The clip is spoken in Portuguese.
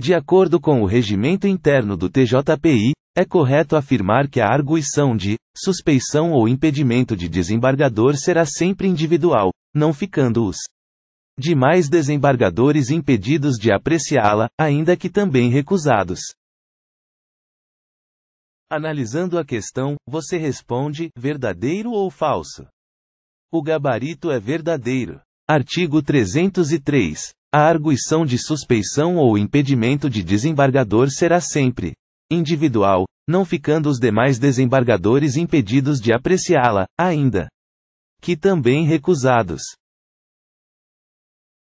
De acordo com o regimento interno do TJPI, é correto afirmar que a arguição de suspeição ou impedimento de desembargador será sempre individual, não ficando os demais desembargadores impedidos de apreciá-la, ainda que também recusados. Analisando a questão, você responde: verdadeiro ou falso? O gabarito é verdadeiro. Artigo 303. A arguição de suspeição ou impedimento de desembargador será sempre individual, não ficando os demais desembargadores impedidos de apreciá-la, ainda que também recusados.